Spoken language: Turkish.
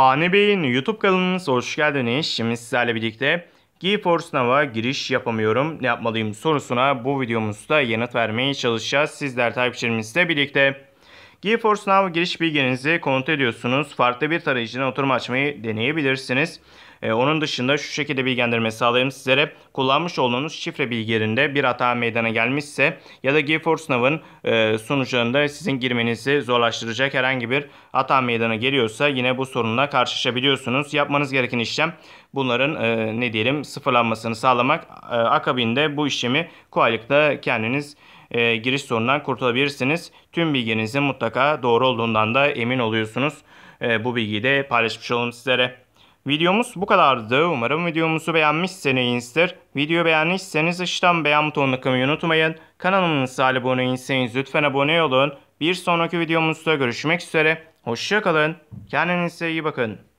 Hane Bey'in YouTube kanalınıza hoş geldiniz. Şimdi sizlerle birlikte GeForce Now'a giriş yapamıyorum ne yapmalıyım sorusuna bu videomuzda yanıt vermeye çalışacağız. Sizler takipçilerimizle birlikte. GeForce Now giriş bilgilerinizi kontrol ediyorsunuz. Farklı bir tarayıcıdan oturum açmayı deneyebilirsiniz. Ee, onun dışında şu şekilde bilgilendirme sağlayayım sizlere. Kullanmış olduğunuz şifre bilgilerinde bir hata meydana gelmişse ya da GeForce Now'ın e, sonuçlarında sizin girmenizi zorlaştıracak herhangi bir hata meydana geliyorsa yine bu sorunla karşılaşabiliyorsunuz. Yapmanız gereken işlem bunların e, ne diyelim sıfırlanmasını sağlamak. E, akabinde bu işlemi kolaylıkla kendiniz e, giriş sorunundan kurtulabilirsiniz. Tüm bilginizin mutlaka doğru olduğundan da emin oluyorsunuz. E, bu bilgiyi de paylaşmış olalım sizlere. Videomuz bu kadardı. Umarım videomuzu beğenmişsinizdir. Video beğendiyseniz aşağıdan beğen butonuna kılmayı unutmayın. Kanalımıza abone değilseniz lütfen abone olun. Bir sonraki videomuzda görüşmek üzere. Hoşçakalın. Kendinize iyi bakın.